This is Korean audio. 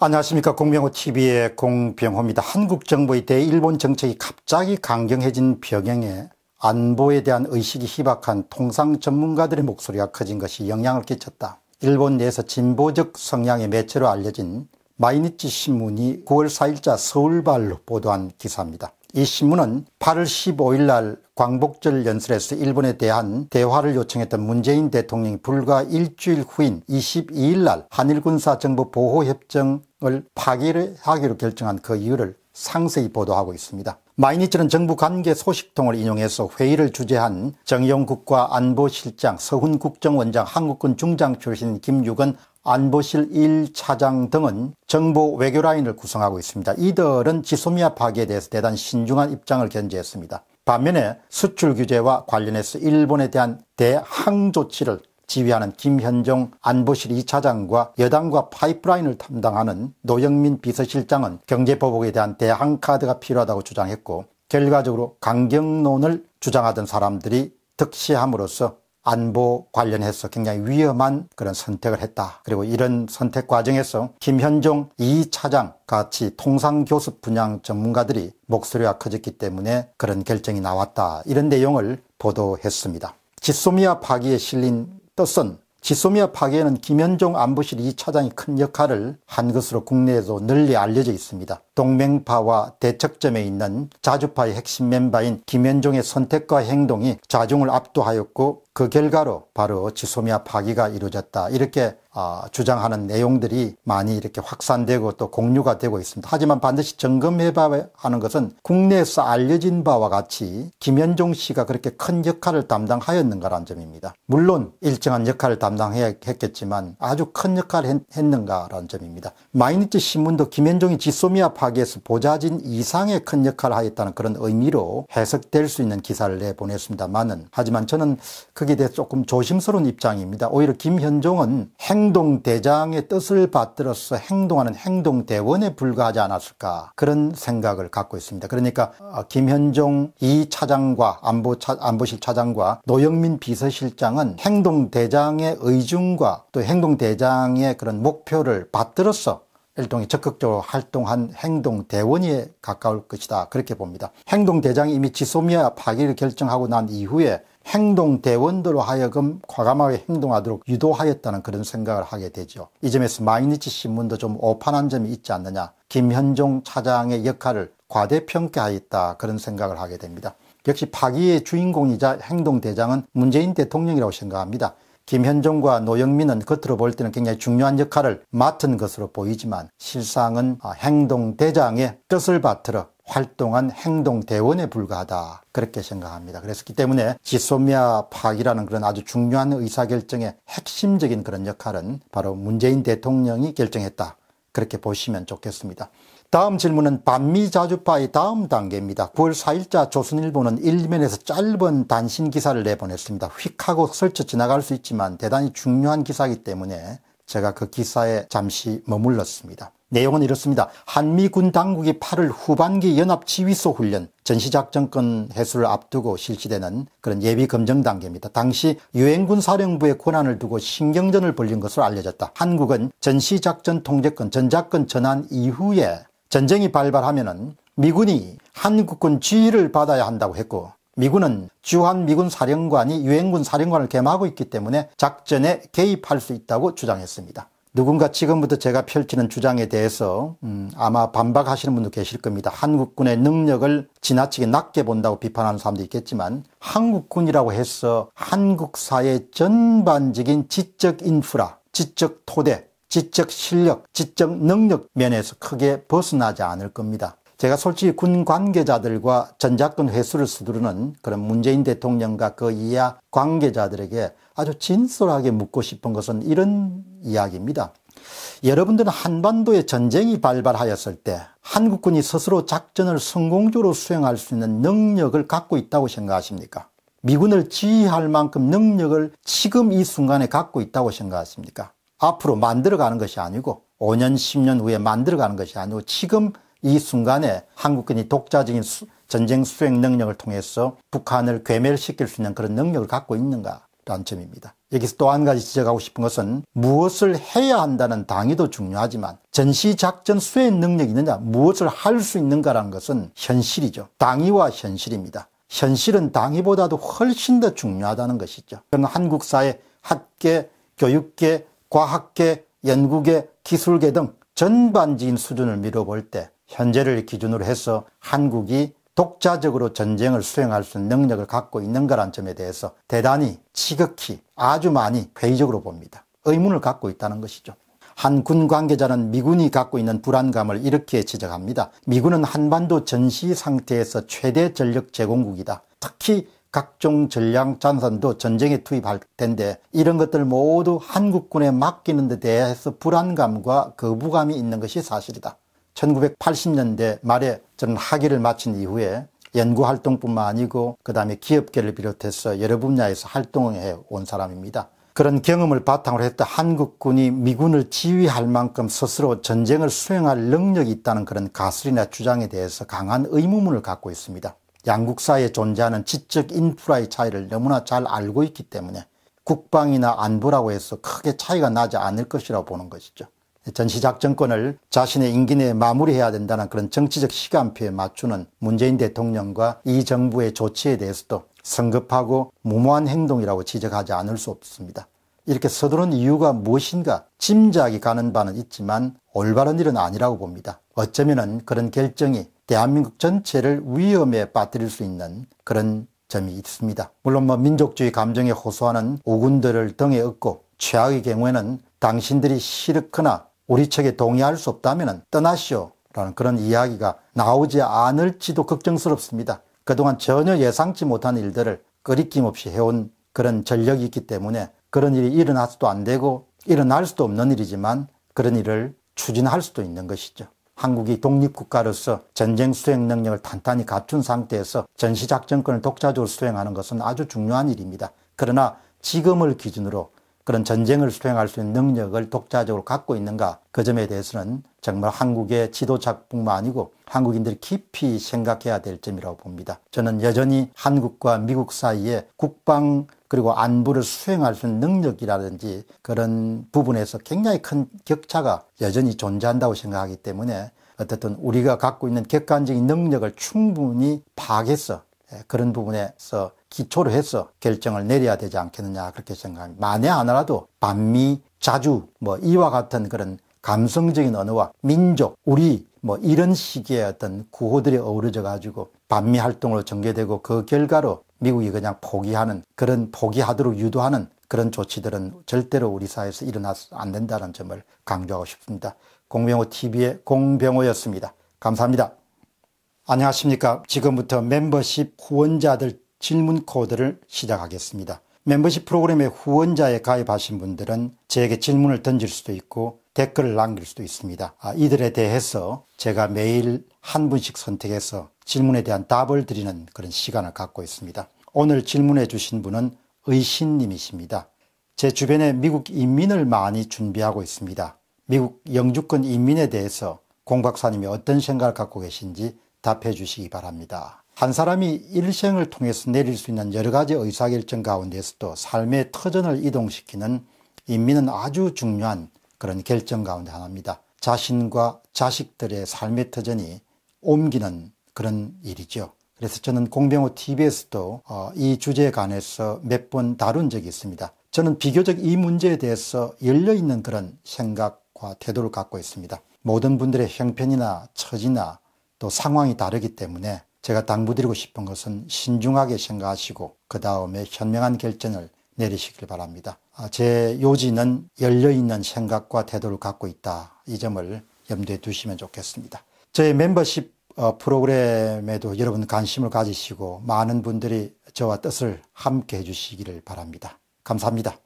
안녕하십니까 공병호TV의 공병호입니다. 한국 정부의대 일본 정책이 갑자기 강경해진 병행에 안보에 대한 의식이 희박한 통상 전문가들의 목소리가 커진 것이 영향을 끼쳤다. 일본 내에서 진보적 성향의 매체로 알려진 마이니치 신문이 9월 4일자 서울발로 보도한 기사입니다. 이 신문은 8월 15일 날 광복절 연설에서 일본에 대한 대화를 요청했던 문재인 대통령이 불과 일주일 후인 22일 날 한일군사 정보 보호 협정을 파기하기로 결정한 그 이유를 상세히 보도하고 있습니다. 마이니츠는 정부 관계 소식통을 인용해서 회의를 주재한 정영국과 안보실장, 서훈 국정원장, 한국군 중장 출신 김유건 안보실 1차장 등은 정보 외교 라인을 구성하고 있습니다. 이들은 지소미아 파괴에 대해서 대단 신중한 입장을 견지했습니다. 반면에 수출 규제와 관련해서 일본에 대한 대항 조치를 지휘하는 김현종 안보실 2차장과 여당과 파이프라인을 담당하는 노영민 비서실장은 경제보복에 대한 대항카드가 필요하다고 주장했고 결과적으로 강경론을 주장하던 사람들이 득시함으로써 안보 관련해서 굉장히 위험한 그런 선택을 했다. 그리고 이런 선택 과정에서 김현종 이 차장 같이 통상교습 분양 전문가들이 목소리가 커졌기 때문에 그런 결정이 나왔다. 이런 내용을 보도했습니다. 지소미아 파기에 실린 뜻은 지소미아 파괴에는 김현종 안보실 2차장이 큰 역할을 한 것으로 국내에도 널리 알려져 있습니다. 동맹파와 대척점에 있는 자주파의 핵심 멤버인 김현종의 선택과 행동이 자중을 압도하였고 그 결과로 바로 지소미아 파기가 이루어졌다. 이렇게 아, 주장하는 내용들이 많이 이렇게 확산되고 또 공유가 되고 있습니다. 하지만 반드시 점검해 봐야 하는 것은 국내에서 알려진 바와 같이 김현종 씨가 그렇게 큰 역할을 담당하였는가란 점입니다. 물론 일정한 역할을 담당했겠지만 아주 큰 역할을 했는가란 점입니다. 마이니치 신문도 김현종이 지소미아 파괴에서 보좌진 이상의 큰 역할을 하였다는 그런 의미로 해석될 수 있는 기사를 내보냈습니다만은 하지만 저는 거기에 대해 조금 조심스러운 입장입니다. 오히려 김현종은 행 행동대장의 뜻을 받들어서 행동하는 행동대원에 불과하지 않았을까 그런 생각을 갖고 있습니다. 그러니까 어, 김현종 이 차장과 안보 차, 안보실 차장과 노영민 비서실장은 행동대장의 의중과 또 행동대장의 그런 목표를 받들어서 일동의 적극적으로 활동한 행동 대원에 가까울 것이다 그렇게 봅니다. 행동 대장이 이미 지소미아 파기를 결정하고 난 이후에 행동 대원들로 하여금 과감하게 행동하도록 유도하였다는 그런 생각을 하게 되죠. 이 점에서 마이니치 신문도 좀 오판한 점이 있지 않느냐. 김현종 차장의 역할을 과대평가하였다 그런 생각을 하게 됩니다. 역시 파기의 주인공이자 행동대장은 문재인 대통령이라고 생각합니다. 김현종과 노영민은 겉으로 볼 때는 굉장히 중요한 역할을 맡은 것으로 보이지만 실상은 아, 행동대장의 뜻을 받들어 활동한 행동대원에 불과하다 그렇게 생각합니다. 그랬기 때문에 지소미아 파기라는 그런 아주 중요한 의사결정의 핵심적인 그런 역할은 바로 문재인 대통령이 결정했다 그렇게 보시면 좋겠습니다. 다음 질문은 반미 자주파의 다음 단계입니다. 9월 4일자 조선일보는 일면에서 짧은 단신 기사를 내보냈습니다. 휙 하고 설쳐 지나갈 수 있지만 대단히 중요한 기사이기 때문에 제가 그 기사에 잠시 머물렀습니다. 내용은 이렇습니다. 한미군 당국이 8월 후반기 연합지휘소 훈련 전시작전권 해수를 앞두고 실시되는 그런 예비 검정 단계입니다. 당시 유엔군 사령부의 권한을 두고 신경전을 벌린 것으로 알려졌다. 한국은 전시작전 통제권 전작권 전환 이후에 전쟁이 발발하면 미군이 한국군 지휘를 받아야 한다고 했고 미군은 주한미군 사령관이 유엔군 사령관을 겸하고 있기 때문에 작전에 개입할 수 있다고 주장했습니다. 누군가 지금부터 제가 펼치는 주장에 대해서 음, 아마 반박하시는 분도 계실 겁니다. 한국군의 능력을 지나치게 낮게 본다고 비판하는 사람도 있겠지만 한국군이라고 해서 한국 사회 전반적인 지적 인프라, 지적 토대, 지적 실력, 지적 능력 면에서 크게 벗어나지 않을 겁니다. 제가 솔직히 군 관계자들과 전작권 회수를 수두르는 그런 문재인 대통령과 그 이하 관계자들에게 아주 진솔하게 묻고 싶은 것은 이런 이야기입니다. 여러분들은 한반도에 전쟁이 발발하였을 때 한국군이 스스로 작전을 성공적으로 수행할 수 있는 능력을 갖고 있다고 생각하십니까? 미군을 지휘할 만큼 능력을 지금 이 순간에 갖고 있다고 생각하십니까? 앞으로 만들어가는 것이 아니고 5년, 10년 후에 만들어가는 것이 아니고 지금 이 순간에 한국군이 독자적인 수, 전쟁 수행 능력을 통해서 북한을 괴멸시킬 수 있는 그런 능력을 갖고 있는가 라는 점입니다. 여기서 또 한 가지 지적하고 싶은 것은 무엇을 해야 한다는 당위도 중요하지만 전시작전 수행 능력이 있느냐 무엇을 할 수 있는가라는 것은 현실이죠. 당위와 현실입니다. 현실은 당위보다도 훨씬 더 중요하다는 것이죠. 그건 한국 사회, 학계, 교육계, 과학계, 연구계, 기술계 등 전반지인 수준을 미뤄볼 때 현재를 기준으로 해서 한국이 독자적으로 전쟁을 수행할 수 있는 능력을 갖고 있는가란 점에 대해서 대단히 지극히 아주 많이 회의적으로 봅니다. 의문을 갖고 있다는 것이죠. 한 군 관계자는 미군이 갖고 있는 불안감을 이렇게 지적합니다. 미군은 한반도 전시 상태에서 최대 전력 제공국이다. 특히 각종 전략 잔산도 전쟁에 투입할 텐데 이런 것들 모두 한국군에 맡기는 데 대해서 불안감과 거부감이 있는 것이 사실이다. 1980년대 말에 저는 학위를 마친 이후에 연구활동뿐만 아니고 그 다음에 기업계를 비롯해서 여러 분야에서 활동해 온 사람입니다. 그런 경험을 바탕으로 했던 한국군이 미군을 지휘할 만큼 스스로 전쟁을 수행할 능력이 있다는 그런 가설이나 주장에 대해서 강한 의문문을 갖고 있습니다. 양국 사이에 존재하는 지적 인프라의 차이를 너무나 잘 알고 있기 때문에 국방이나 안보라고 해서 크게 차이가 나지 않을 것이라고 보는 것이죠. 전시작 정권을 자신의 임기 내에 마무리해야 된다는 그런 정치적 시간표에 맞추는 문재인 대통령과 이 정부의 조치에 대해서도 성급하고 무모한 행동이라고 지적하지 않을 수 없습니다. 이렇게 서두른 이유가 무엇인가 짐작이 가는 바는 있지만 올바른 일은 아니라고 봅니다. 어쩌면은 그런 결정이 대한민국 전체를 위험에 빠뜨릴 수 있는 그런 점이 있습니다. 물론 뭐 민족주의 감정에 호소하는 우군들을 등에 업고 최악의 경우에는 당신들이 싫거나 우리 측에 동의할 수 없다면 떠나시오 라는 그런 이야기가 나오지 않을지도 걱정스럽습니다. 그동안 전혀 예상치 못한 일들을 끄리낌없이 해온 그런 전력이 있기 때문에 그런 일이 일어날 수도 안 되고 일어날 수도 없는 일이지만 그런 일을 추진할 수도 있는 것이죠. 한국이 독립국가로서 전쟁 수행 능력을 탄탄히 갖춘 상태에서 전시작전권을 독자적으로 수행하는 것은 아주 중요한 일입니다. 그러나 지금을 기준으로 그런 전쟁을 수행할 수 있는 능력을 독자적으로 갖고 있는가 그 점에 대해서는 정말 한국의 지도자뿐만 아니고 한국인들이 깊이 생각해야 될 점이라고 봅니다. 저는 여전히 한국과 미국 사이에 국방 그리고 안보를 수행할 수 있는 능력이라든지 그런 부분에서 굉장히 큰 격차가 여전히 존재한다고 생각하기 때문에 어쨌든 우리가 갖고 있는 객관적인 능력을 충분히 파악해서 예, 그런 부분에서 기초로 해서 결정을 내려야 되지 않겠느냐 그렇게 생각합니다. 만에 하나라도 반미, 자주 뭐 이와 같은 그런 감성적인 언어와 민족, 우리 뭐 이런 시기에 어떤 구호들이 어우러져 가지고 반미 활동으로 전개되고 그 결과로 미국이 그냥 포기하는 그런 포기하도록 유도하는 그런 조치들은 절대로 우리 사회에서 일어나서 안 된다는 점을 강조하고 싶습니다. 공병호 TV의 공병호였습니다. 감사합니다. 안녕하십니까. 지금부터 멤버십 후원자들 질문 코드를 시작하겠습니다. 멤버십 프로그램의 후원자에 가입하신 분들은 제게 질문을 던질 수도 있고 댓글을 남길 수도 있습니다. 아, 이들에 대해서 제가 매일 한 분씩 선택해서 질문에 대한 답을 드리는 그런 시간을 갖고 있습니다. 오늘 질문해 주신 분은 의신님이십니다. 제 주변에 미국 인민을 많이 준비하고 있습니다. 미국 영주권 인민에 대해서 공 박사님이 어떤 생각을 갖고 계신지 답해 주시기 바랍니다. 한 사람이 일생을 통해서 내릴 수 있는 여러 가지 의사결정 가운데서도 삶의 터전을 이동시키는 인민은 아주 중요한 그런 결정 가운데 하나입니다. 자신과 자식들의 삶의 터전이 옮기는 그런 일이죠. 그래서 저는 공병호 TV에서도 어, 이 주제에 관해서 몇 번 다룬 적이 있습니다. 저는 비교적 이 문제에 대해서 열려있는 그런 생각과 태도를 갖고 있습니다. 모든 분들의 형편이나 처지나 또 상황이 다르기 때문에 제가 당부드리고 싶은 것은 신중하게 생각하시고 그 다음에 현명한 결정을 내리시길 바랍니다. 아, 제 요지는 열려있는 생각과 태도를 갖고 있다. 이 점을 염두에 두시면 좋겠습니다. 저의 멤버십 어, 프로그램에도 여러분 관심을 가지시고 많은 분들이 저와 뜻을 함께 해주시기를 바랍니다. 감사합니다.